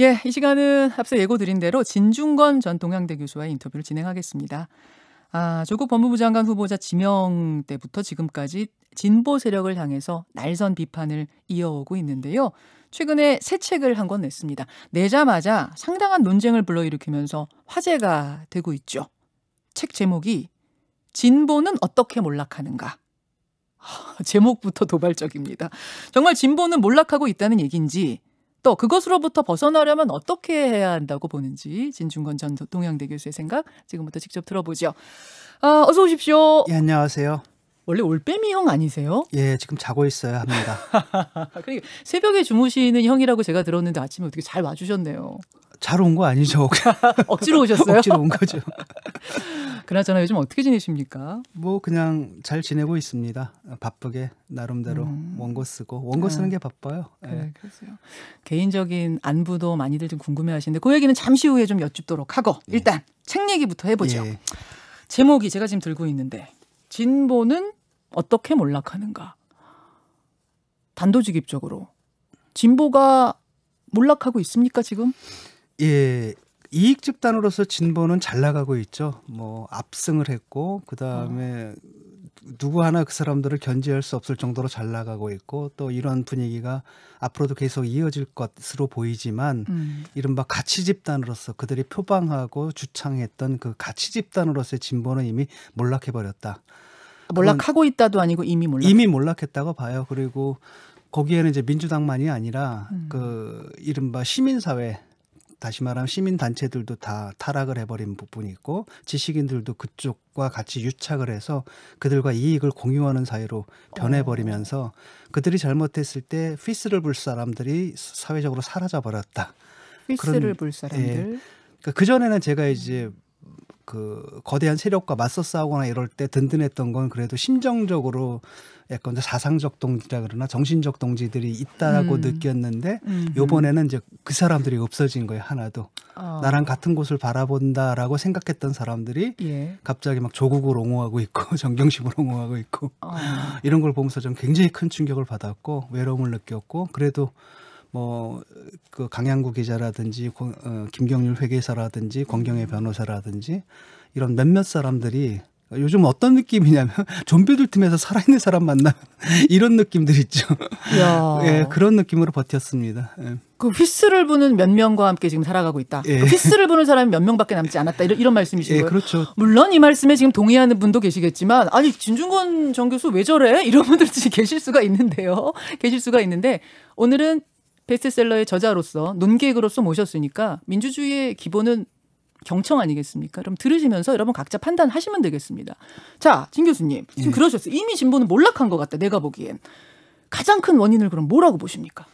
예, 이 시간은 앞서 예고드린 대로 진중건 전 동양대 교수와의 인터뷰를 진행하겠습니다. 아, 조국 법무부 장관 후보자 지명 때부터 지금까지 진보 세력을 향해서 날선 비판을 이어오고 있는데요. 최근에 새 책을 한 권 냈습니다. 내자마자 상당한 논쟁을 불러일으키면서 화제가 되고 있죠. 책 제목이 진보는 어떻게 몰락하는가? 제목부터 도발적입니다. 정말 진보는 몰락하고 있다는 얘기인지 또 그것으로부터 벗어나려면 어떻게 해야 한다고 보는지 진중건 전 동양대 교수의 생각 지금부터 직접 들어보죠. 아, 어서 오십시오. 예, 안녕하세요. 원래 올빼미 형 아니세요? 예, 지금 자고 있어야 합니다. 그러니까 새벽에 주무시는 형이라고 제가 들었는데 아침에 어떻게 잘 와주셨네요. 잘온거 아니죠? 억지로 오셨어요? 억지로 온 거죠. 그나저나 요즘 어떻게 지내십니까? 뭐 그냥 잘 지내고 있습니다. 바쁘게 나름대로 음. 원고 쓰고 원고 아. 쓰는 게 바빠요. 그 네. 예. 그래요. 개인적인 안부도 많이들 좀 궁금해하시는데 그 얘기는 잠시 후에 좀 여쭙도록 하고 예. 일단 책 얘기부터 해보죠. 예. 제목이 제가 지금 들고 있는데 진보는 어떻게 몰락하는가? 단도직입적으로 진보가 몰락하고 있습니까 지금? 예. 이익 집단으로서 진보는 잘 나가고 있죠. 뭐 압승을 했고 그다음에 누구 하나 그 사람들을 견제할 수 없을 정도로 잘 나가고 있고 또 이런 분위기가 앞으로도 계속 이어질 것으로 보이지만 음. 이른바 가치 집단으로서 그들이 표방하고 주창했던 그 가치 집단으로서의 진보는 이미 몰락해 버렸다. 몰락하고 있다도 아니고 이미 몰락 이미 몰락했다고 봐요. 그리고 거기에는 이제 민주당만이 아니라 음. 그 이른바 시민사회 다시 말하면 시민단체들도 다 타락을 해버린 부분이 있고 지식인들도 그쪽과 같이 유착을 해서 그들과 이익을 공유하는 사이로 변해버리면서 어. 그들이 잘못했을 때 피스를 불 사람들이 사회적으로 사라져버렸다. 피스를 그런, 불 사람들. 예, 그러니까 그전에는 제가 이제 그 거대한 세력과 맞서 싸우거나 이럴 때 든든했던 건 그래도 심정적으로 약간 사상적 동지라 그러나 정신적 동지들이 있다라고 음. 느꼈는데 음. 요번에는 이제 그 사람들이 없어진 거예요 하나도 어. 나랑 같은 곳을 바라본다라고 생각했던 사람들이 예. 갑자기 막 조국을 옹호하고 있고 정경심을 옹호하고 있고 어. 이런 걸 보면서 좀 굉장히 큰 충격을 받았고 외로움을 느꼈고 그래도 뭐그 강양구 기자라든지 어, 김경률 회계사라든지 권경혜 음. 변호사라든지 이런 몇몇 사람들이 요즘 어떤 느낌이냐면 좀비들 틈에서 살아있는 사람 만나 이런 느낌들 있죠. 예, 그런 느낌으로 버텼습니다. 예. 그 휘스를 부는 몇 명과 함께 지금 살아가고 있다. 예. 그 휘스를 부는 사람이 몇 명밖에 남지 않았다. 이런, 이런 말씀이신 예, 거예요. 그렇죠. 물론 이 말씀에 지금 동의하는 분도 계시겠지만 아니 진중권 전 교수 왜 저래? 이런 분들 계실 수가 있는데요. 계실 수가 있는데 오늘은 베스트셀러의 저자로서 논객으로서 모셨으니까 민주주의의 기본은 경청 아니겠습니까? 그럼 들으시면서 여러분 각자 판단하시면 되겠습니다. 자, 진 교수님. 지금 예. 그러셨어요. 이미 진보는 몰락한 것 같다. 내가 보기엔. 가장 큰 원인을 그럼 뭐라고 보십니까?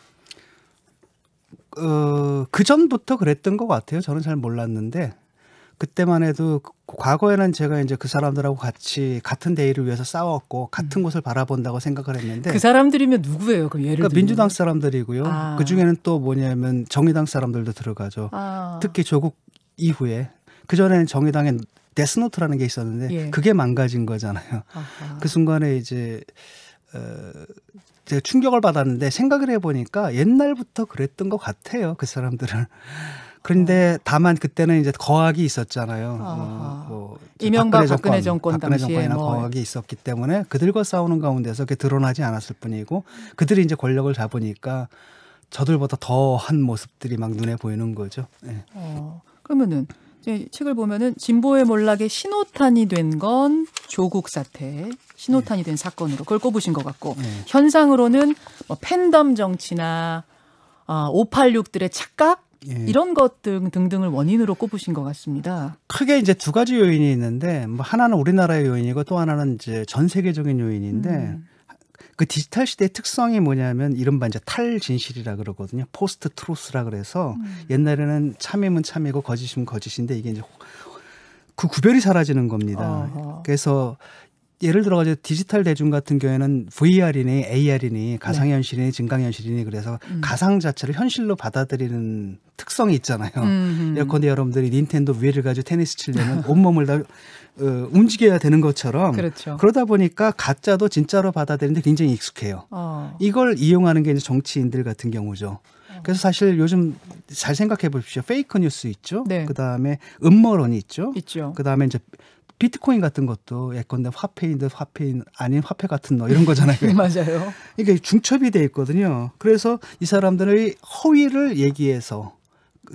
어, 그 전부터 그랬던 것 같아요. 저는 잘 몰랐는데 그때만 해도 그 과거에는 제가 이제 그 사람들하고 같이 같은 대의를 위해서 싸웠고 같은 음. 곳을 바라본다고 생각을 했는데 그 사람들이면 누구예요? 그 예를 그러니까 들면. 민주당 사람들이고요. 아. 그 중에는 또 뭐냐면 정의당 사람들도 들어가죠. 아. 특히 조국 이후에 그 전에는 정의당에 데스노트라는 게 있었는데 예. 그게 망가진 거잖아요. 아하. 그 순간에 이제 어, 제가 충격을 받았는데 생각을 해보니까 옛날부터 그랬던 것 같아요. 그 사람들은. 그런데 다만 그때는 이제 거학이 있었잖아요. 어, 뭐 이명박 박근혜, 박근 정권, 박근혜 정권 이나 뭐. 거학이 있었기 때문에 그들과 싸우는 가운데서 그게 드러나지 않았을 뿐이고 그들이 이제 권력을 잡으니까 저들보다 더한 모습들이 막 눈에 보이는 거죠. 네. 어, 그러면은 이제 책을 보면은 진보의 몰락의 신호탄이 된 건 조국 사태 신호탄이 예. 된 사건으로 그걸 꼽으신 것 같고 네. 현상으로는 뭐 팬덤 정치나 어, 586들의 착각 예. 이런 것등 등등을 원인으로 꼽으신 것 같습니다. 크게 이제 두 가지 요인이 있는데 뭐 하나는 우리나라의 요인이고 또 하나는 이제 전 세계적인 요인인데 음. 그 디지털 시대의 특성이 뭐냐면 이른바 이제 탈진실이라 그러거든요. 포스트 트로스라 그래서 음. 옛날에는 참이은 참이고 거짓이면 거짓인데 이게 이제 그 구별이 사라지는 겁니다. 어허. 그래서 예를 들어 가지고 디지털 대중 같은 경우에는 VR이니 AR이니 네. 가상현실이니 증강현실이니 그래서 음. 가상 자체를 현실로 받아들이는 특성이 있잖아요. 음음. 예컨대 여러분들이 닌텐도 위를 가지고 테니스 치려면 온몸을 다 어, 움직여야 되는 것처럼 그렇죠. 그러다 보니까 가짜도 진짜로 받아들이는데 굉장히 익숙해요. 어. 이걸 이용하는 게 이제 정치인들 같은 경우죠. 어. 그래서 사실 요즘 잘 생각해 보십시오. 페이크 뉴스 있죠. 네. 그다음에 음모론이 있죠. 있죠. 그다음에 이제 비트코인 같은 것도 예컨대 화폐인데 화폐인 아닌 화폐 같은 너 이런 거잖아요. 맞아요. 그러니까 중첩이 돼 있거든요. 그래서 이 사람들의 허위를 얘기해서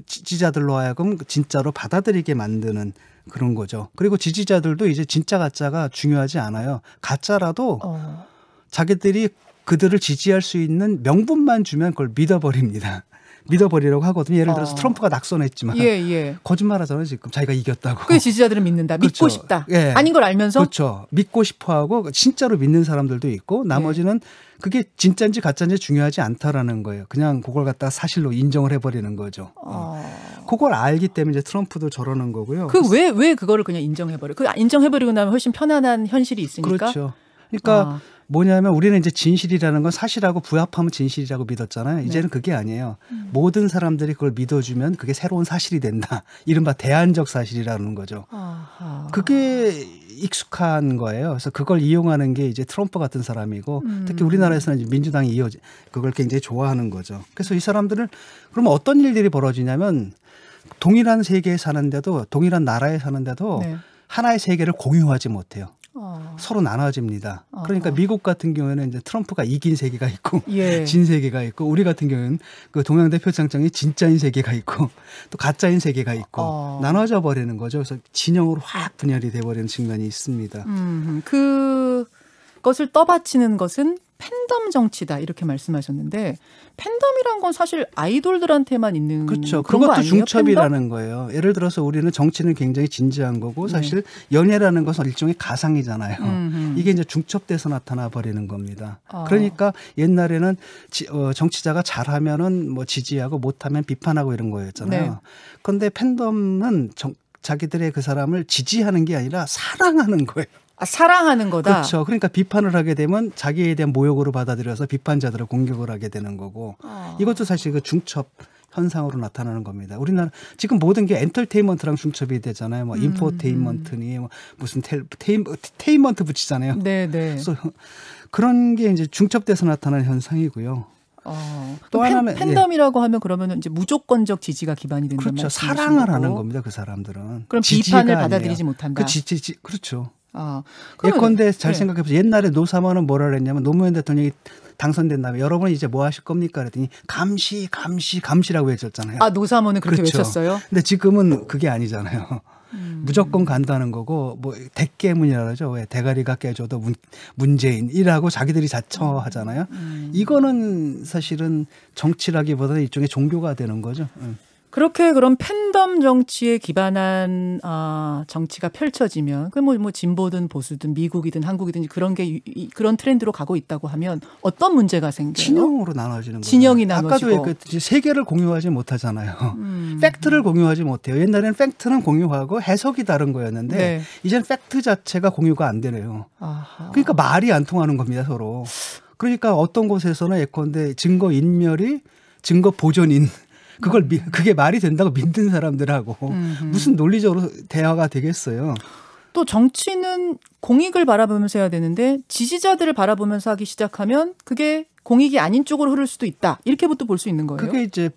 지지자들로 하여금 진짜로 받아들이게 만드는 그런 거죠. 그리고 지지자들도 이제 진짜 가짜가 중요하지 않아요. 가짜라도 어. 자기들이 그들을 지지할 수 있는 명분만 주면 그걸 믿어버립니다. 믿어버리라고 하거든요. 예를 들어서 어. 트럼프가 낙선했지만 예, 예. 거짓말하잖아요. 지금 자기가 이겼다고. 그 지지자들은 믿는다. 믿고 그렇죠. 싶다. 예. 아닌 걸 알면서. 그렇죠. 믿고 싶어하고 진짜로 믿는 사람들도 있고 나머지는 예. 그게 진짜인지 가짜인지 중요하지 않다라는 거예요. 그냥 그걸 갖다가 사실로 인정을 해버리는 거죠. 어. 어. 그걸 알기 때문에 이제 트럼프도 저러는 거고요. 그 왜 왜 그거를 그냥 인정해버려? 그 인정해버리고 나면 훨씬 편안한 현실이 있으니까. 그렇죠. 그러니까. 아. 뭐냐면 우리는 이제 진실이라는 건 사실하고 부합하면 진실이라고 믿었잖아요. 네. 이제는 네. 그게 아니에요. 음. 모든 사람들이 그걸 믿어주면 그게 새로운 사실이 된다. 이른바 대안적 사실이라는 거죠. 아하. 그게 익숙한 거예요. 그래서 그걸 이용하는 게 이제 트럼프 같은 사람이고 음. 특히 우리나라에서는 민주당이 이어 그걸 굉장히 좋아하는 거죠. 그래서 이 사람들은 그러면 어떤 일들이 벌어지냐면 동일한 세계에 사는데도 동일한 나라에 사는데도 네. 하나의 세계를 공유하지 못해요. 서로 나눠집니다. 어. 그러니까 미국 같은 경우에는 이제 트럼프가 이긴 세계가 있고 예. 진 세계가 있고 우리 같은 경우는 그 동양 대표 장장이 진짜인 세계가 있고 또 가짜인 세계가 있고 어. 나눠져 버리는 거죠. 그래서 진영으로 확 분열이 돼 버리는 측면이 있습니다. 음, 그 것을 떠받치는 것은 팬덤 정치다 이렇게 말씀하셨는데 팬덤이란 건 사실 아이돌들한테만 있는 그렇죠. 그것도 중첩이라는 팬덤? 거예요. 예를 들어서 우리는 정치는 굉장히 진지한 거고 네. 사실 네. 연애라는 것은 일종의 가상이잖아요. 음흠. 이게 이제 중첩돼서 나타나 버리는 겁니다. 아. 그러니까 옛날에는 지, 어, 정치자가 잘하면은 뭐 지지하고 못하면 비판하고 이런 거였잖아요. 네. 그런데 팬덤은 정, 자기들의 그 사람을 지지하는 게 아니라 사랑하는 거예요. 아, 사랑하는 거다. 그렇죠. 그러니까 비판을 하게 되면 자기에 대한 모욕으로 받아들여서 비판자들을 공격을 하게 되는 거고 어. 이것도 사실 그 중첩 현상으로 나타나는 겁니다. 우리나라 지금 모든 게 엔터테인먼트랑 중첩이 되잖아요. 뭐 음, 인포테인먼트니 뭐 무슨 테, 테인, 테인먼트 붙이잖아요. 네, 네. 그런게 이제 중첩돼서 나타나는 현상이고요. 어, 또 하나는 예. 팬덤이라고 예. 하면 그러면 이제 무조건적 지지가 기반이 된다는 그렇죠. 사랑을 하는 겁니다. 그 사람들은 그럼 비판을 받아들이지 못한다. 그 지, 지, 지, 그렇죠. 아, 예컨대 잘 네. 생각해보세요. 옛날에 노사모는 뭐라 그랬냐면 노무현 대통령이 당선된 다음에 여러분 은 이제 뭐 하실 겁니까? 그랬더니 감시, 감시, 감시라고 외쳤잖아요. 아, 노사모는 그렇게 그렇죠. 외쳤어요? 근데 지금은 그게 아니잖아요. 음. 무조건 간다는 거고 뭐 대깨문이라 그러죠 왜 대가리가 깨져도 문, 문재인이라고 자기들이 자처하잖아요 음. 음. 이거는 사실은 정치라기보다는 일종의 종교가 되는 거죠 음. 그렇게 그런 팬덤 정치에 기반한 아, 정치가 펼쳐지면 그 뭐 뭐 진보든 보수든 미국이든 한국이든 그런 게 그런 트렌드로 가고 있다고 하면 어떤 문제가 생겨요? 진영으로 나눠지는 진영이 나눠지고 아까도 그 세계를 공유하지 못하잖아요. 음. 팩트를 공유하지 못해요. 옛날에는 팩트는 공유하고 해석이 다른 거였는데 네. 이제는 팩트 자체가 공유가 안 되네요. 아하. 그러니까 말이 안 통하는 겁니다 서로. 그러니까 어떤 곳에서는 예컨대 증거 인멸이 증거 보존인 그걸 미, 그게 말이 된다고 믿는 사람들하고 음 무슨 논리적으로 대화가 되겠어요. 또 정치는 공익을 바라보면서 해야 되는데 지지자들을 바라보면서 하기 시작하면 그게 공익이 아닌 쪽으로 흐를 수도 있다. 이렇게부터 볼 수 있는 거예요. 그게 이제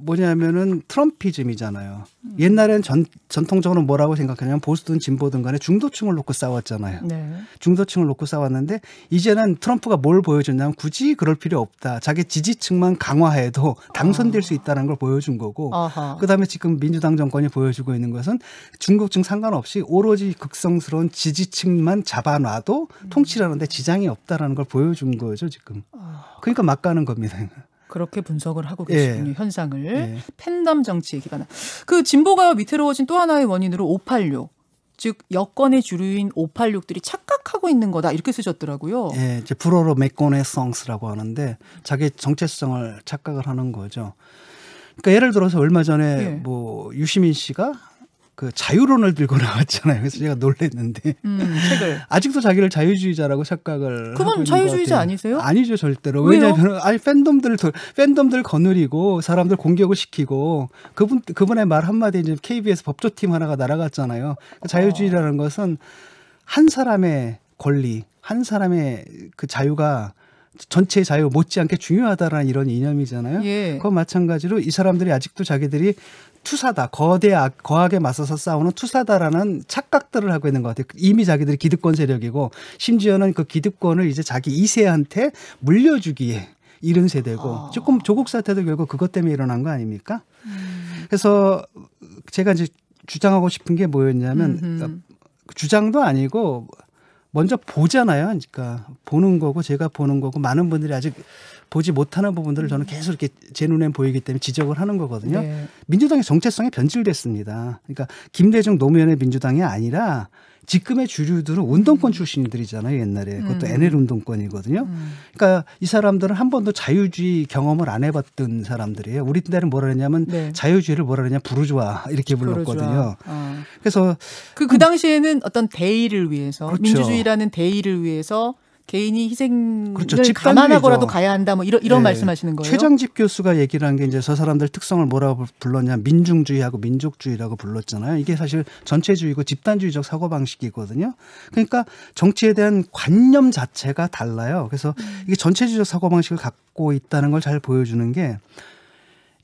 뭐냐면은 트럼피즘이잖아요. 음. 옛날엔 전, 전통적으로 뭐라고 생각하냐면 보수든 진보든 간에 중도층을 놓고 싸웠잖아요. 네. 중도층을 놓고 싸웠는데 이제는 트럼프가 뭘 보여줬냐면 굳이 그럴 필요 없다. 자기 지지층만 강화해도 당선될 아. 수 있다는 걸 보여준 거고 그다음에 지금 민주당 정권이 보여주고 있는 것은 중국층 상관없이 오로지 극성스러운 지지층만 잡아놔도 음. 통치를하는데 지장이 없다라는 걸 보여준 거죠 지금. 아. 그러니까 막 가는 겁니다. 그렇게 분석을 하고 예. 계시군요. 예. 현상을 예. 팬덤 정치에 기반한 그 진보가 위태로워진 또 하나의 원인으로 586. 즉 여권의 주류인 586들이 착각하고 있는 거다 이렇게 쓰셨더라고요. 예, 이제 불어로 맥고네성스라고 하는데 자기 정체성을 착각을 하는 거죠. 그러니까 예를 들어서 얼마 전에 예. 뭐 유시민 씨가 그 자유론을 들고 나왔잖아요. 그래서 제가 놀랬는데 음, 책을 아직도 자기를 자유주의자라고 착각을 그분 자유주의자 아니세요? 아니죠 절대로 왜요? 왜냐하면 아니 팬덤들을 팬덤들 거느리고 사람들 공격을 시키고 그분 그분의 말 한마디 이제 KBS 법조팀 하나가 날아갔잖아요. 그 어. 자유주의라는 것은 한 사람의 권리, 한 사람의 그 자유가 전체 자유 못지않게 중요하다라는 이런 이념이잖아요. 예. 그건 마찬가지로 이 사람들이 아직도 자기들이 투사다 거대 악, 거하게 맞서서 싸우는 투사다라는 착각들을 하고 있는 것 같아요. 이미 자기들이 기득권 세력이고 심지어는 그 기득권을 이제 자기 2세한테 물려주기에 이른 세대고 어. 조금 조국 사태도 결국 그것 때문에 일어난 거 아닙니까? 음. 그래서 제가 이제 주장하고 싶은 게 뭐였냐면 음흠. 그 주장도 아니고 먼저 보잖아요. 그러니까 보는 거고 제가 보는 거고 많은 분들이 아직 보지 못하는 부분들을 저는 음. 계속 이렇게 제 눈엔 보이기 때문에 지적을 하는 거거든요. 네. 민주당의 정체성이 변질됐습니다. 그러니까 김대중 노무현의 민주당이 아니라 지금의 주류들은 운동권 출신들이잖아요 옛날에 그것도 음. NL 운동권이거든요. 음. 그러니까 이 사람들은 한 번도 자유주의 경험을 안 해봤던 사람들이에요. 우리 때는 뭐라 그랬냐면 네. 자유주의를 뭐라 그랬냐 부르주아 이렇게 불렀거든요. 어. 그래서 그그 그 당시에는 어떤 대의를 위해서 그렇죠. 민주주의라는 대의를 위해서 개인이 희생을 그렇죠. 감안하고라도 가야 한다 뭐 이런 이런 예. 네. 말씀하시는 거예요. 최정집 교수가 얘기를 한 게 이제 저 사람들 특성을 뭐라고 불렀냐 민중주의하고 민족주의라고 불렀잖아요. 이게 사실 전체주의고 집단주의적 사고 방식이거든요. 그러니까 정치에 대한 관념 자체가 달라요. 그래서 음. 이게 전체주의적 사고 방식을 갖고 있다는 걸 잘 보여주는 게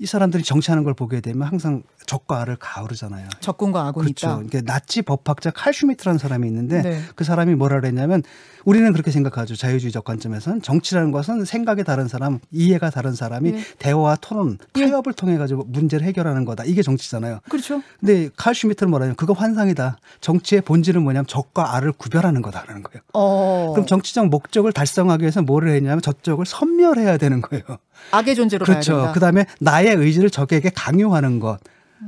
이 사람들이 정치하는 걸 보게 되면 항상 적과 아를 가오르잖아요. 적군과 아군이 그렇 있다. 그러니까 나치 법학자 칼슈미트라는 사람이 있는데 네. 그 사람이 뭐라 그랬냐면 우리는 그렇게 생각하죠. 자유주의적 관점에서는 정치라는 것은 생각이 다른 사람, 이해가 다른 사람이 네. 대화와 토론, 네. 타협을 네. 통해 가지고 문제를 해결하는 거다. 이게 정치잖아요. 그렇죠. 근데 칼슈미트는 뭐라냐면 그거 환상이다. 정치의 본질은 뭐냐면 적과 아를 구별하는 거다라는 거예요. 어... 그럼 정치적 목적을 달성하기 위해서 뭐를 했냐면 저쪽을 섬멸해야 되는 거예요. 악의 존재로 그렇죠. 그다음에 나의 의지를 적에게 강요하는 것.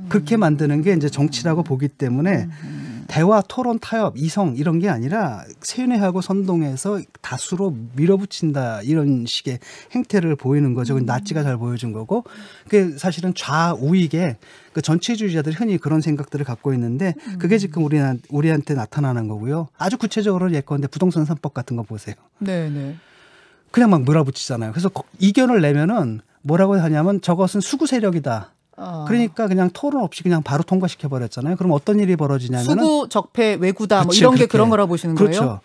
그렇게 음. 만드는 게 이제 정치라고 음. 보기 때문에 음. 대화, 토론, 타협, 이성 이런 게 아니라 세뇌하고 선동해서 다수로 밀어붙인다 이런 식의 행태를 보이는 거죠. 음. 나치가 잘 보여준 거고 그게 사실은 좌우익의 그 전체주의자들 이 흔히 그런 생각들을 갖고 있는데 그게 지금 우리 우리한테 나타나는 거고요. 아주 구체적으로 예컨대 부동산 삼법 같은 거 보세요. 네네. 그냥 막 몰아붙이잖아요. 그래서 이견을 내면은 뭐라고 하냐면 저것은 수구 세력이다. 어. 그러니까 그냥 토론 없이 그냥 바로 통과시켜 버렸잖아요. 그럼 어떤 일이 벌어지냐면 수구 적폐 외구다 뭐 그치, 뭐 이런 그렇게. 게 그런 거라 고 보시는 그렇죠. 거예요.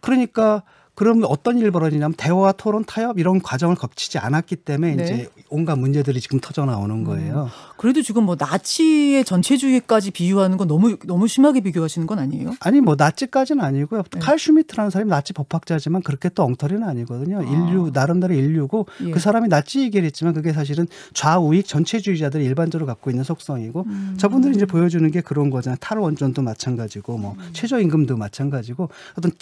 그러니까 그럼 어떤 일이 벌어지냐면 대화, 토론, 타협 이런 과정을 거치지 않았기 때문에 네. 이제 온갖 문제들이 지금 터져 나오는 음. 거예요. 음. 그래도 지금 뭐 나치의 전체주의까지 비유하는 건 너무 너무 심하게 비교하시는 건 아니에요? 아니 뭐 나치까지는 아니고요. 네. 칼 슈미트라는 사람이 나치 법학자지만 그렇게 또 엉터리는 아니거든요. 아. 인류 나름대로 인류고 그 예. 그 사람이 나치이긴 했지만 그게 사실은 좌우익 전체주의자들이 일반적으로 갖고 있는 속성이고 음. 저분들이 이제 보여주는 게 그런 거잖아요. 탈원전도 마찬가지고 뭐 음. 최저임금도 마찬가지고 어떤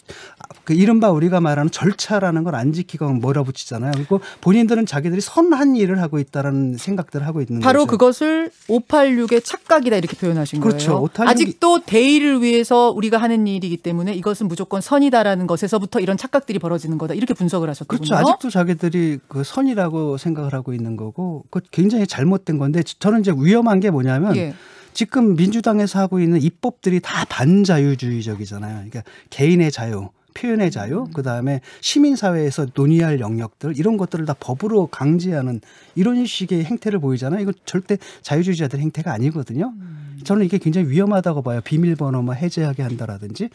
그 이른바 우리가 말하는 절차라는 걸 안 지키고 몰아붙이잖아요. 그리고 본인들은 자기들이 선한 일을 하고 있다라는 생각들을 하고 있는 바로 거죠. 바로 그것을 오타 586의 착각이다 이렇게 표현하신 그렇죠. 거예요. 그렇죠. 아직도 대의를 위해서 우리가 하는 일이기 때문에 이것은 무조건 선이다라는 것에서부터 이런 착각들이 벌어지는 거다 이렇게 분석을 하셨군요. 그렇죠. 아직도 자기들이 그 선이라고 생각을 하고 있는 거고 그 굉장히 잘못된 건데 저는 이제 위험한 게 뭐냐면 예. 지금 민주당에서 하고 있는 입법들이 다 반자유주의적이잖아요. 그러니까 개인의 자유, 표현의 자유, 그 다음에 시민사회에서 논의할 영역들 이런 것들을 다 법으로 강제하는 이런 식의 행태를 보이잖아요. 이거 절대 자유주의자들의 행태가 아니거든요. 음. 저는 이게 굉장히 위험하다고 봐요. 비밀번호만 뭐 해제하게 한다라든지.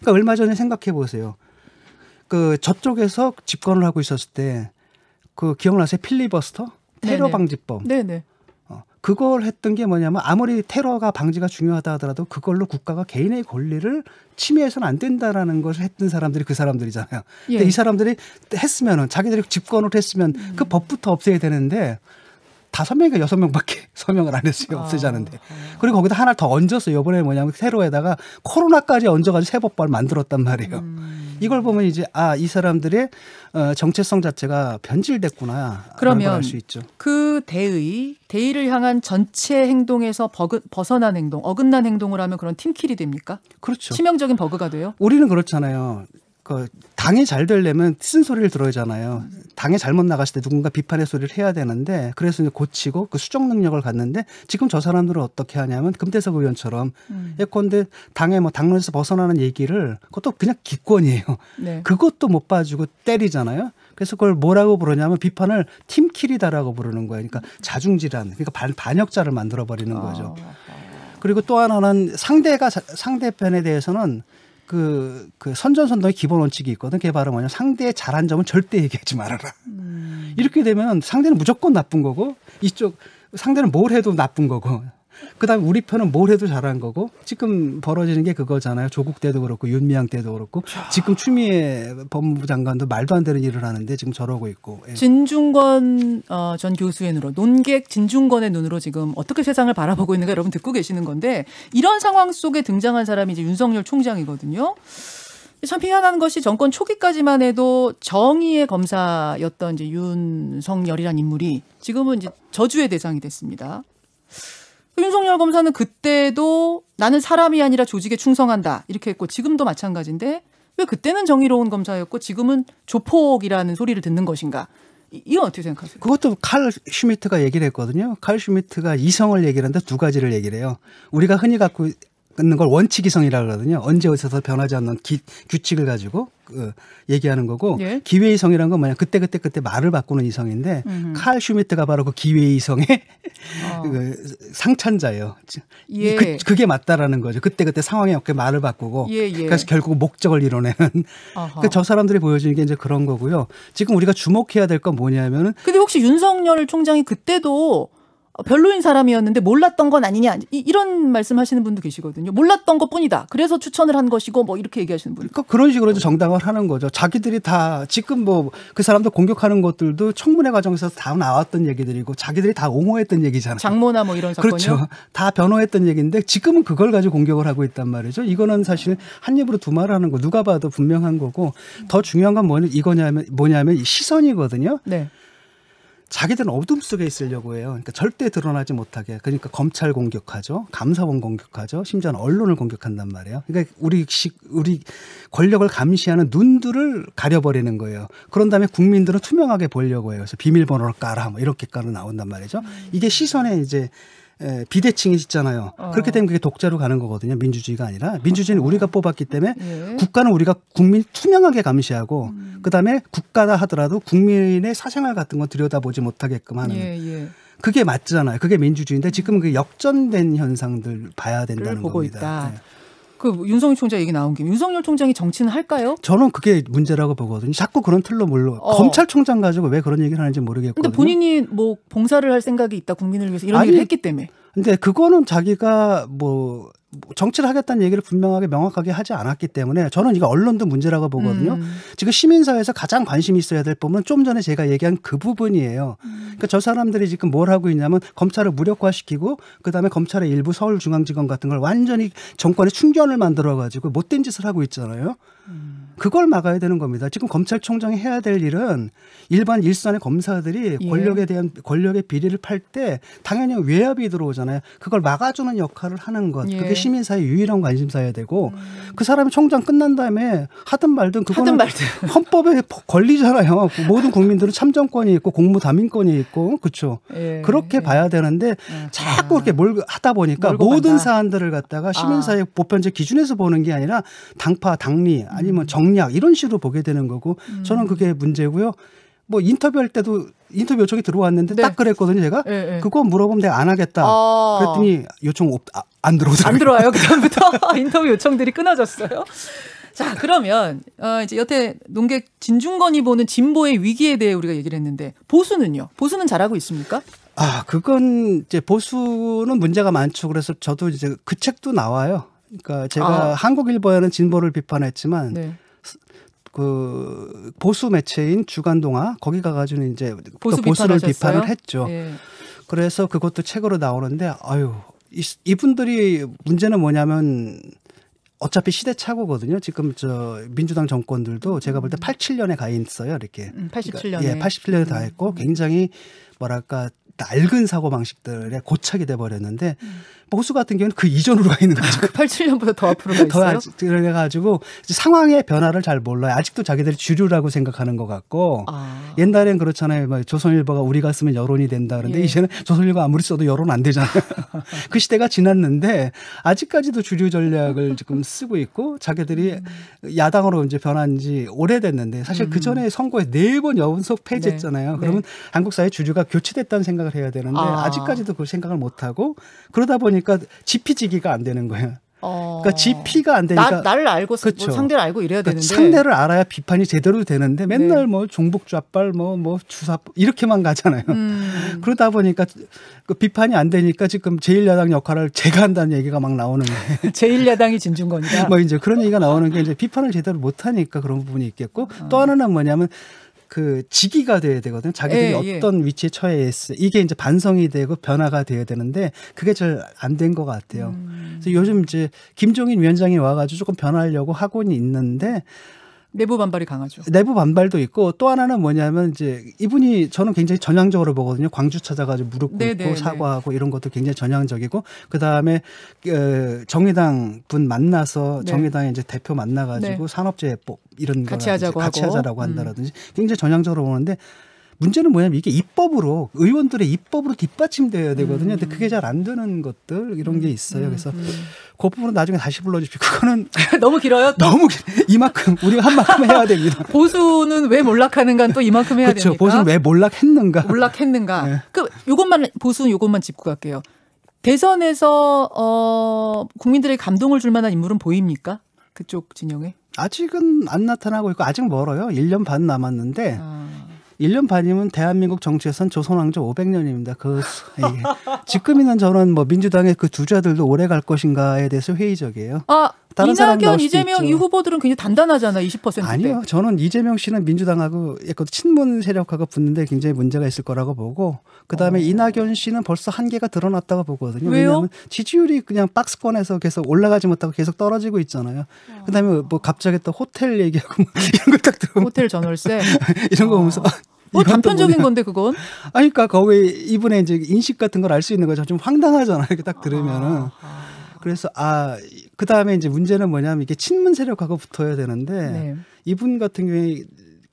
그러니까 얼마 전에 생각해 보세요. 그 저쪽에서 집권을 하고 있었을 때 그 기억나세요? 필리버스터? 네, 네. 테러 방지법. 네네. 그걸 했던 게 뭐냐면 아무리 테러가 방지가 중요하다 하더라도 그걸로 국가가 개인의 권리를 침해해서는 안 된다라는 것을 했던 사람들이 그 사람들이잖아요. 예. 근데 이 사람들이 했으면은 자기들이 집권을 했으면 음. 그 법부터 없애야 되는데 다섯 명인가 여섯 명밖에 서명을 안 했어요. 아, 없애자는데. 아. 그리고 거기다 하나 더 얹었어요. 이번에 뭐냐면 테러에다가 코로나까지 얹어가지고 새 법을 만들었단 말이에요. 음. 이걸 보면 이제 아 이 사람들의 어, 정체성 자체가 변질됐구나. 그러면 그 대의 대의를 향한 전체 행동에서 버그, 벗어난 행동, 어긋난 행동을 하면 그런 팀킬이 됩니까? 그렇죠. 치명적인 버그가 돼요? 우리는 그렇잖아요. 그 당이 잘 되려면 쓴소리를 들어야잖아요. 당에 잘못 나갔을 때 누군가 비판의 소리를 해야 되는데 그래서 이제 고치고 그 수정 능력을 갖는데 지금 저 사람들은 어떻게 하냐면 금태섭 의원처럼 음. 예컨대 당에 뭐 당론에서 벗어나는 얘기를 그것도 그냥 기권이에요. 네. 그것도 못 봐주고 때리잖아요. 그래서 그걸 뭐라고 부르냐면 비판을 팀킬이다라고 부르는 거예요. 그러니까 자중질환, 그러니까 반, 반역자를 만들어 버리는 거죠. 아, 아. 그리고 또 하나는 상대가 상대편에 대해서는 그, 그 선전선동의 기본 원칙이 있거든. 그게 바로 뭐냐면 상대의 잘한 점은 절대 얘기하지 말아라. 음. 이렇게 되면 상대는 무조건 나쁜 거고 이쪽 상대는 뭘 해도 나쁜 거고 그다음에 우리 편은 뭘 해도 잘한 거고 지금 벌어지는 게 그거잖아요. 조국 때도 그렇고 윤미향 때도 그렇고 지금 추미애 법무부 장관도 말도 안 되는 일을 하는데 지금 저러고 있고. 예. 진중권 어, 전 교수의 눈으로 논객 진중권의 눈으로 지금 어떻게 세상을 바라보고 있는가 여러분 듣고 계시는 건데 이런 상황 속에 등장한 사람이 이제 윤석열 총장이거든요. 참피한한 것이 정권 초기까지만 해도 정의의 검사였던 이제 윤석열이란 인물이 지금은 이제 저주의 대상이 됐습니다. 윤석열 검사는 그때도 나는 사람이 아니라 조직에 충성한다 이렇게 했고 지금도 마찬가지인데 왜 그때는 정의로운 검사였고 지금은 조폭이라는 소리를 듣는 것인가? 이건 어떻게 생각하세요? 그것도 칼 슈미트가 얘기를 했거든요. 칼 슈미트가 이성을 얘기를 하는데 두 가지를 얘기를 해요. 우리가 흔히 갖고 끊는 걸 원칙이성이라 그러거든요. 언제 어디서도 변하지 않는 기, 규칙을 가지고 그, 얘기하는 거고 예? 기회의성이라는 건 뭐냐 그때 그때 그때 말을 바꾸는 이성인데 음흠. 칼 슈미트가 바로 그 기회의성의 어. 그 상찬자예요. 예. 그, 그게 맞다라는 거죠. 그때 그때 상황에 맞게 말을 바꾸고 예, 예. 그래서 결국 목적을 이뤄내는. 그러니까 저 사람들이 보여주는 게 이제 그런 거고요. 지금 우리가 주목해야 될 건 뭐냐면은. 근데 혹시 윤석열 총장이 그때도 어, 별로인 사람이었는데 몰랐던 건 아니냐 이, 런 말씀하시는 분도 계시거든요. 몰랐던 것뿐이다. 그래서 추천을 한 것이고 뭐 이렇게 얘기하시는 분. 그러니까 그런 식으로 정당을 하는 거죠. 자기들이 다 지금 뭐 그 사람들 공격하는 것들도 청문회 과정에서 다 나왔던 얘기들이고 자기들이 다 옹호했던 얘기잖아요. 장모나 뭐 이런 사건요. 그렇죠. 다 변호했던 얘기인데 지금은 그걸 가지고 공격을 하고 있단 말이죠. 이거는 사실 한 입으로 두 말을 하는 거 누가 봐도 분명한 거고 더 중요한 건 뭐냐 냐면 뭐냐면 시선이거든요. 네. 자기들은 어둠 속에 있으려고 해요. 그러니까 절대 드러나지 못하게. 그러니까 검찰 공격하죠. 감사원 공격하죠. 심지어는 언론을 공격한단 말이에요. 그러니까 우리 식, 우리 권력을 감시하는 눈들을 가려버리는 거예요. 그런 다음에 국민들은 투명하게 보려고 해요. 그래서 비밀번호를 깔아, 뭐 이렇게 깔아 나온단 말이죠. 이게 시선에 이제 예, 비대칭이 있잖아요. 어. 그렇게 되면 그게 독재로 가는 거거든요. 민주주의가 아니라 민주주의는 우리가 뽑았기 때문에 예. 국가는 우리가 국민 투명하게 감시하고 음. 그다음에 국가다 하더라도 국민의 사생활 같은 건 들여다보지 못하게끔 하는 예, 예. 그게 맞잖아요. 그게 민주주의인데 지금 그 역전된 현상들 봐야 된다는 보고 겁니다. 있다. 네. 그 윤석열 총장 얘기 나온 김에 윤석열 총장이 정치는 할까요? 저는 그게 문제라고 보거든요. 자꾸 그런 틀로 물러 어. 검찰총장 가지고 왜 그런 얘기를 하는지 모르겠거든요. 근데 본인이 뭐 봉사를 할 생각이 있다 국민을 위해서 이런 아니, 얘기를 했기 때문에. 근데 그거는 자기가 뭐뭐 정치를 하겠다는 얘기를 분명하게 명확하게 하지 않았기 때문에 저는 이거 언론도 문제라고 보거든요. 음. 지금 시민사회에서 가장 관심이 있어야 될 부분은 좀 전에 제가 얘기한 그 부분이에요. 음. 그러니까 저 사람들이 지금 뭘 하고 있냐면 검찰을 무력화시키고 그다음에 검찰의 일부 서울중앙지검 같은 걸 완전히 정권의 충견을 만들어 가지고 못된 짓을 하고 있잖아요. 음. 그걸 막아야 되는 겁니다. 지금 검찰총장이 해야 될 일은 일반 일선의 검사들이 예. 권력에 대한 권력의 비리를 팔 때 당연히 외압이 들어오잖아요. 그걸 막아주는 역할을 하는 것. 예. 그게 시민사회 유일한 관심사여야 되고 음. 그 사람이 총장 끝난 다음에 하든 말든 그거는 헌법에 권리잖아요. 모든 국민들은 참정권이 있고 공무담임권이 있고 그렇죠. 예. 그렇게 봐야 되는데 아. 자꾸 이렇게 뭘 하다 보니까 모든 사안들을 갖다가 아. 시민사회 보편적 기준에서 보는 게 아니라 당파, 당리 아니면 음. 정 공략 이런 식으로 보게 되는 거고 음. 저는 그게 문제고요. 뭐 인터뷰할 때도 인터뷰 요청이 들어왔는데 네. 딱 그랬거든요 제가 네, 네. 그거 물어보면 내가 안 하겠다 아~ 그랬더니 요청 없, 아, 안 들어오더라고요 안 들어와요 그다음부터 인터뷰 요청들이 끊어졌어요 자 그러면 어, 이제 여태 농객 진중권이 보는 진보의 위기에 대해 우리가 얘기를 했는데 보수는요 보수는 잘하고 있습니까 아 그건 이제 보수는 문제가 많죠 그래서 저도 이제 그 책도 나와요 그러니까 제가 아. 한국일보에는 진보를 비판했지만 네. 그 보수 매체인 주간동화 거기 가가지고는 이제 보수 보수를 비판하셨어요? 비판을 했죠. 예. 그래서 그것도 책으로 나오는데 아유 이, 이분들이 문제는 뭐냐면 어차피 시대착오거든요. 지금 저 민주당 정권들도 제가 볼 때 87년에 음. 가 있어요. 이렇게. 음, 87년에. 그러니까, 예, 87년에 다 음. 했고 굉장히 뭐랄까 낡은 사고 방식들에 고착이 돼 버렸는데 음. 뭐 호수 같은 경우는 그 이전으로 가 있는 거죠. 87년보다 더 앞으로 가 있어요. 그래 가지고 상황의 변화를 잘 몰라요. 아직도 자기들이 주류라고 생각하는 것 같고 아. 옛날엔 그렇잖아요. 뭐 조선일보가 우리가 쓰면 여론이 된다 그런데 예. 이제는 조선일보 아무리 써도 여론 안 되잖아요. 그 시대가 지났는데 아직까지도 주류 전략을 지금 쓰고 있고 자기들이 음. 야당으로 이제 변한 지 오래됐는데 사실 그 음. 그 전에 선거에 네번 연속 패했잖아요 네. 네. 그러면 네. 한국 사회 주류가 교체됐다는 생각 생각을 해야 되는데 아. 직까지도 그걸 생각을 못 하고 그러다 보니까 지피지기가 안 되는 거예요. 어. 그러니까 지피가안 되니까 나, 를 알고 그렇죠. 뭐 상대를 알고 이래야 그러니까 되는데 상대를 알아야 비판이 제대로 되는데 네. 맨날 네. 뭐 종북 좌빨 뭐뭐 뭐 주사 뭐 이렇게만 가잖아요. 음. 그러다 보니까 그 비판이 안 되니까 지금 제1야당 역할을 제가 한다는 얘기가 막 나오는 거예요. 제1야당이 진준 건가? 뭐 이제 그런 얘기가 나오는 게 이제 비판을 제대로 못 하니까 그런 부분이 있겠고 어. 또 하나는 뭐냐면 그 직위가 돼야 되거든요. 자기들이 예, 예. 어떤 예. 위치에 처해 있어 이게 이제 반성이 되고 변화가 돼야 되는데 그게 잘 안 된 것 같아요. 음. 그래서 요즘 이제 김종인 위원장이 와가지고 조금 변화하려고 하고는 있는데 내부 반발이 강하죠. 내부 반발도 있고 또 하나는 뭐냐면 이제 이분이 저는 굉장히 전향적으로 보거든요. 광주 찾아가지고 무릎 꿇고 네, 네, 네. 사과하고 이런 것도 굉장히 전향적이고 그 다음에 어, 정의당 분 만나서 정의당의 이제 대표 만나가지고 산업재해법 이런 같이 하자고 같이 하자라고 음. 한다라든지 굉장히 전향적으로 보는데 문제는 뭐냐면 이게 입법으로 의원들의 입법으로 뒷받침돼야 되거든요. 근데 음. 그게 잘 안 되는 것들 이런 게 있어요. 음, 그래서 음. 그 부분은 나중에 다시 불러주십시오. 그거는 너무 길어요. 너무 길, 이만큼 우리가 한 만큼 해야 됩니다. 보수는 왜 몰락하는가 또 이만큼 해야 그렇죠. 됩니까? 보수는 왜 몰락했는가? 몰락했는가? 네. 그 요것만 보수는 요것만 짚고 갈게요. 대선에서 어 국민들의 감동을 줄 만한 인물은 보입니까? 그쪽 진영에? 아직은 안 나타나고 있고 아직 멀어요. 1년 반 남았는데 아. 1년 반이면 대한민국 정치에선 조선왕조 500년입니다. 그 예. 지금이나 저는뭐 민주당의 그 주자들도 오래 갈 것인가에 대해서 회의적이에요. 아, 다른 사람 나올 수 이재명 있죠. 이 후보들은 굉장히 단단하잖아요. 20%. 아니요. 저는 이재명 씨는 민주당하고 친문 세력하고 붙는데 굉장히 문제가 있을 거라고 보고 그다음에 어. 이낙연 씨는 벌써 한계가 드러났다고 보거든요. 왜요? 왜냐하면 지지율이 그냥 박스권에서 계속 올라가지 못하고 계속 떨어지고 있잖아요. 어. 그다음에 뭐 갑자기 또 호텔 얘기하고 뭐 이런 걸 딱 들어. 호텔 전월세 이런 거 어. 보면서 어. 뭐 단편적인 건데 그건? 아니 그러니까 거기 이분의 이제 인식 같은 걸 알 수 있는 거죠. 좀 황당하잖아요. 이렇게 딱 아. 들으면은. 아. 그래서 아 그다음에 이제 문제는 뭐냐면 이게 친문 세력하고 붙어야 되는데 네. 이분 같은 경우에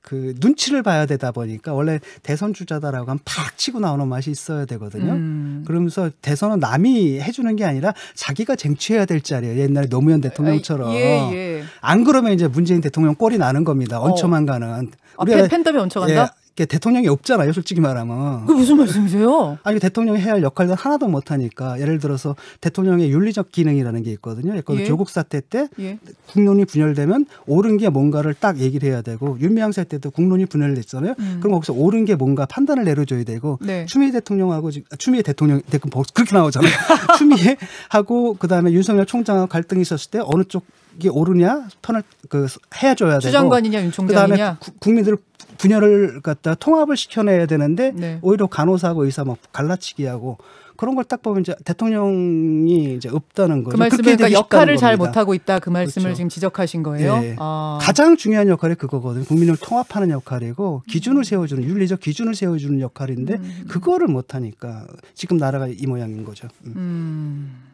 그 눈치를 봐야 되다 보니까 원래 대선 주자다라고 하면 팍 치고 나오는 맛이 있어야 되거든요. 음. 그러면서 대선은 남이 해주는 게 아니라 자기가 쟁취해야 될 자리예요. 옛날에 노무현 대통령처럼. 아, 예, 예. 안 그러면 이제 문재인 대통령 꼴이 나는 겁니다. 얹혀만 어. 가는. 우리가 아, 팬덤이 얹혀간다? 예, 대통령이 없잖아요, 솔직히 말하면. 그 무슨 말씀이세요? 아니 그 대통령이 해야 할 역할을 하나도 못하니까 예를 들어서 대통령의 윤리적 기능이라는 게 있거든요. 예컨대 조국 사태 때 예. 국론이 분열되면 옳은 게 뭔가를 딱 얘기를 해야 되고 윤미향 사태 때도 국론이 분열됐잖아요. 음. 그럼 거기서 옳은 게 뭔가 판단을 내려줘야 되고 네. 추미애 대통령하고 지금 아, 추미애 대통령 네, 뭐 그렇게 나오잖아요. 추미애하고 그다음에 윤석열 총장하고 갈등이 있었을 때 어느 쪽 이게 옳으냐 편을그 해줘야 되고 수장관이냐 윤총장이냐 그다음에 국민들 분열을 갖다 통합을 시켜내야 되는데 네. 오히려 간호사하고 의사 막 갈라치기하고 그런 걸 딱 보면 이제 대통령이 이제 없다는 거죠. 그 말씀은 그러니까 역할을 잘 못하고 있다 그 말씀을 그렇죠. 지금 지적하신 거예요. 네. 아. 가장 중요한 역할이 그거거든요. 국민을 통합하는 역할이고 기준을 음. 세워주는 윤리적 기준을 세워주는 역할인데 음. 그거를 못하니까 지금 나라가 이 모양인 거죠. 음. 음.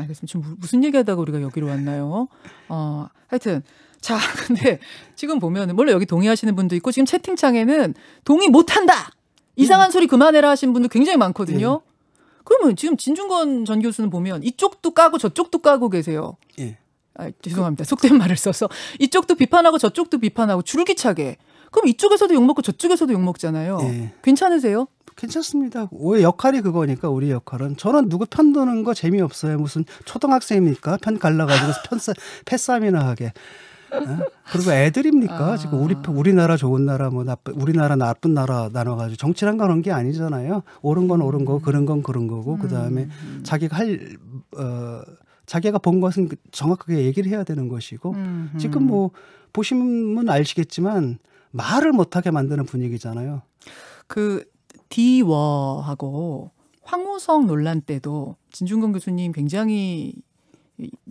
알겠습니다. 지금 무슨 얘기하다가 우리가 여기로 왔나요? 어, 하여튼 자, 근데 지금 보면 은 원래 여기 동의하시는 분도 있고 지금 채팅창에는 동의 못 한다. 이상한 음. 소리 그만해라 하시는 분도 굉장히 많거든요. 예. 그러면 지금 진중권 전 교수는 보면 이쪽도 까고 저쪽도 까고 계세요. 예. 아, 죄송합니다. 그... 속된 말을 써서 이쪽도 비판하고 저쪽도 비판하고 줄기차게. 그럼 이쪽에서도 욕 먹고 저쪽에서도 욕 먹잖아요. 예. 괜찮으세요? 괜찮습니다. 우리 역할이 그거니까 우리 역할은 저는 누구 편 드는 거 재미없어요. 무슨 초등학생입니까? 편 갈라가지고 편싸 패싸움이나 하게. 어? 그리고 애들입니까? 아. 지금 우리 우리나라 좋은 나라 뭐 나쁜 우리나라 나쁜 나라 나눠가지고 정치란 건 그런 게 아니잖아요. 옳은 건 옳은 거, 그런 건 그런 거고 음. 그 음. 다음에 자기가 할 어. 자기가 본 것은 정확하게 얘기를 해야 되는 것이고 음 지금 뭐 보시면 아시겠지만 말을 못하게 만드는 분위기잖아요. 그 디워하고 황우성 논란 때도 진중근 교수님 굉장히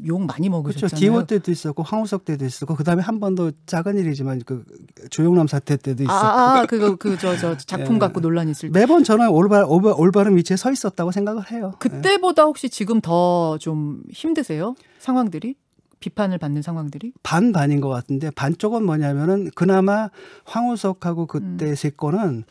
욕 많이 먹으셨잖아요. 그렇죠. 디워 때도 있었고 황우석 때도 있었고 그다음에 한 번 더 작은 일이지만 그 조영남 사태 때도 아, 있었고. 아, 아 그거 그저 그, 저 작품 예. 갖고 논란 이 있을 때. 매번 저는 올바, 올바, 올바른 위치에 서 있었다고 생각을 해요. 예. 그때보다 예. 혹시 지금 더 좀 힘드세요? 상황들이? 비판을 받는 상황들이 반반인 것 같은데 반쪽은 뭐냐면은 그나마 황우석하고 그때 음. 세 건은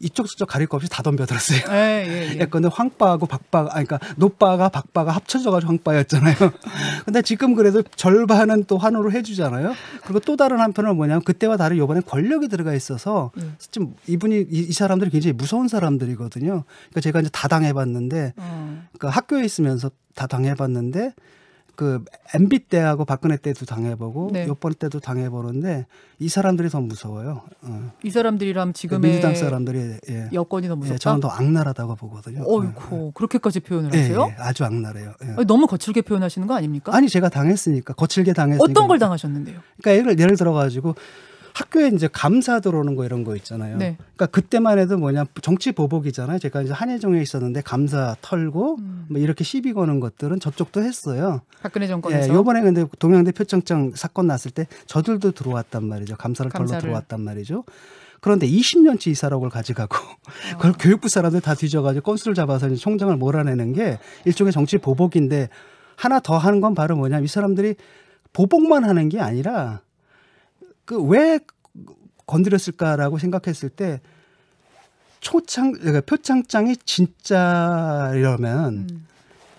이쪽 저쪽 가릴 거 없이 다 덤벼들었어요. 예, 예, 예. 예컨대 황빠하고 박빠, 아, 그러니까 노빠가 박빠가 합쳐져가지고 황빠였잖아요. 근데 지금 그래도 절반은 또 환호를 해주잖아요. 그리고 또 다른 한편은 뭐냐면 그때와 다른요번에 권력이 들어가 있어서 음. 좀 이분이 이, 이, 사람들이 굉장히 무서운 사람들이거든요. 그러니까 제가 이제 다 당해봤는데, 음. 어. 그러니까 학교에 있으면서 다 당해봤는데 그 MB 때하고 박근혜 때도 당해보고 네. 요번 때도 당해보는데 이 사람들이 더 무서워요. 어. 이 사람들이랑 그 지금의 민주당 사람들이 예. 여건이 더 무섭다. 예, 저는 더 악랄하다고 보거든요. 어이고 예, 예. 그렇게까지 표현을 예, 하세요? 예, 아주 악랄해요. 아 너무 거칠게 표현하시는 거 아닙니까? 아니 제가 당했으니까 거칠게 당했으니까 어떤 걸 당하셨는데요? 그러니까 예를 예를 들어 가지고 학교에 이제 감사 들어오는 거 이런 거 있잖아요. 네. 그러니까 그때만 해도 뭐냐 정치 보복이잖아요. 제가 이제 한예종에 있었는데 감사 털고 음. 뭐 이렇게 시비 거는 것들은 저쪽도 했어요. 박근혜 정권에서. 예, 요번에 근데 동양대 표창장 사건 났을 때 저들도 들어왔단 말이죠. 감사를, 감사를. 러 들어왔단 말이죠. 그런데 20년치 이사록을 가져가고 어. 그걸 교육부 사람들 다 뒤져가지고 건수를 잡아서 총장을 몰아내는 게 일종의 정치 보복인데 하나 더 하는 건 바로 뭐냐면 이 사람들이 보복만 하는 게 아니라 그왜 건드렸을까라고 생각했을 때 초창 그러니까 표창장이 진짜라면 음.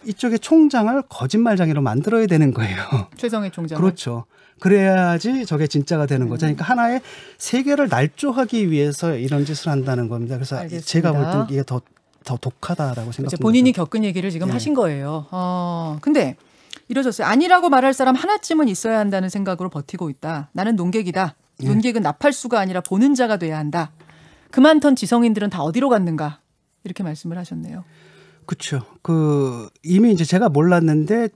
이쪽의 총장을 거짓말장애로 만들어야 되는 거예요. 최성의 총장. 그렇죠. 그래야지 저게 진짜가 되는 음. 거죠. 그러니까 음. 하나의 세계를 날조하기 위해서 이런 짓을 한다는 겁니다. 그래서 알겠습니다. 제가 볼땐 이게 더, 더 독하다라고 생각합니다. 본인이 겪은 얘기를 지금 네. 하신 거예요. 어, 근데 이뤄졌어요. 아니라고 말할 사람 하나쯤은 있어야 한다는 생각으로 버티고 있다. 나는 논객이다. 예. 논객은 나팔수가 아니라 보는 자가 돼야 한다. 그만턴 지성인들은 다 어디로 갔는가? 이렇게 말씀을 하셨네요. 그렇죠. 그 이미 이제 제가 몰랐는데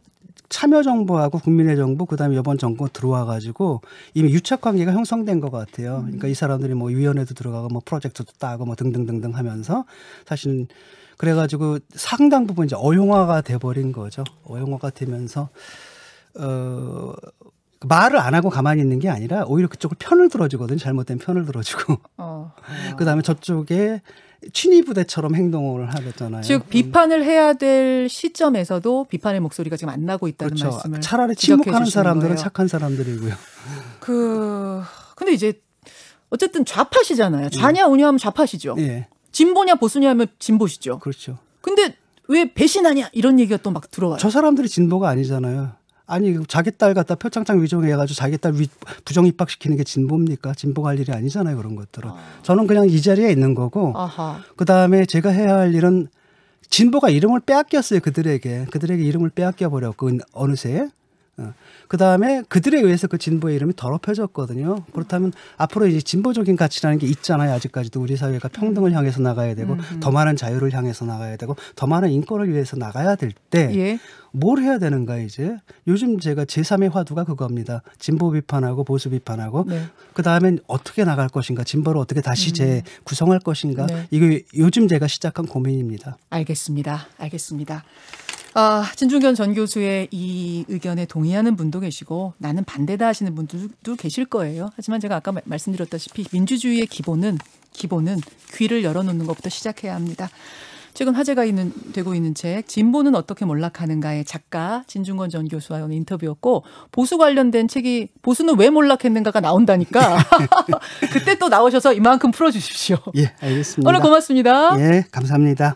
참여정부하고 국민의 정부 그다음에 이번 정권 들어와 가지고 이미 유착 관계가 형성된 것 같아요. 음. 그러니까 이 사람들이 뭐 위원회도 들어가고 뭐 프로젝트도 따고 뭐 등등등등 하면서 사실은 그래가지고 상당 부분 이제 어용화가 돼버린 거죠. 어용화가 되면서 어 말을 안 하고 가만히 있는 게 아니라 오히려 그쪽을 편을 들어주거든요. 잘못된 편을 들어주고. 어, 어. 그다음에 저쪽에 친위 부대처럼 행동을 하겠잖아요. 즉 비판을 해야 될 시점에서도 비판의 목소리가 지금 안 나고 있다는 그렇죠. 말씀을. 차라리 침묵하는 사람들은 거예요. 착한 사람들이고요. 그 근데 이제 어쨌든 좌파시잖아요. 예. 좌냐 우냐 하면 좌파시죠. 예. 진보냐 보수냐 하면 진보시죠. 그렇죠. 근데 왜 배신하냐 이런 얘기가 또 막 들어와요. 저 사람들이 진보가 아니잖아요. 아니 자기 딸 갖다 표창장 위조해가지고 자기 딸 위, 부정 입학시키는 게 진보입니까? 진보가 할 일이 아니잖아요 그런 것들은. 아. 저는 그냥 이 자리에 있는 거고. 그 다음에 제가 해야 할 일은 진보가 이름을 빼앗겼어요 그들에게 그들에게 이름을 빼앗겨 버렸고 어느새 어. 그 다음에 그들에 의해서 그 진보의 이름이 더럽혀졌거든요. 그렇다면 음. 앞으로 이제 진보적인 가치라는 게 있잖아요. 아직까지도 우리 사회가 평등을 향해서 나가야 되고 음. 더 많은 자유를 향해서 나가야 되고 더 많은 인권을 위해서 나가야 될 때뭘 예. 해야 되는가 이제 요즘 제가 제3의 화두가 그겁니다. 진보 비판하고 보수 비판하고 네. 그 다음엔 어떻게 나갈 것인가 진보를 어떻게 다시 음. 재구성할 것인가 네. 이거 요즘 제가 시작한 고민입니다. 알겠습니다. 알겠습니다. 아, 진중견 전 교수의 이 의견에 동의하는 분도 계시고 나는 반대다 하시는 분들도 계실 거예요. 하지만 제가 아까 말씀드렸다시피 민주주의의 기본은 기본은 귀를 열어놓는 것부터 시작해야 합니다. 최근 화제가 있는, 되고 있는 책 진보는 어떻게 몰락하는가의 작가 진중권 전 교수와 의 인터뷰였고 보수 관련된 책이 보수는 왜 몰락했는가가 나온다니까 그때 또 나오셔서 이만큼 풀어주십시오. 예, 알겠습니다. 오늘 고맙습니다. 예, 감사합니다.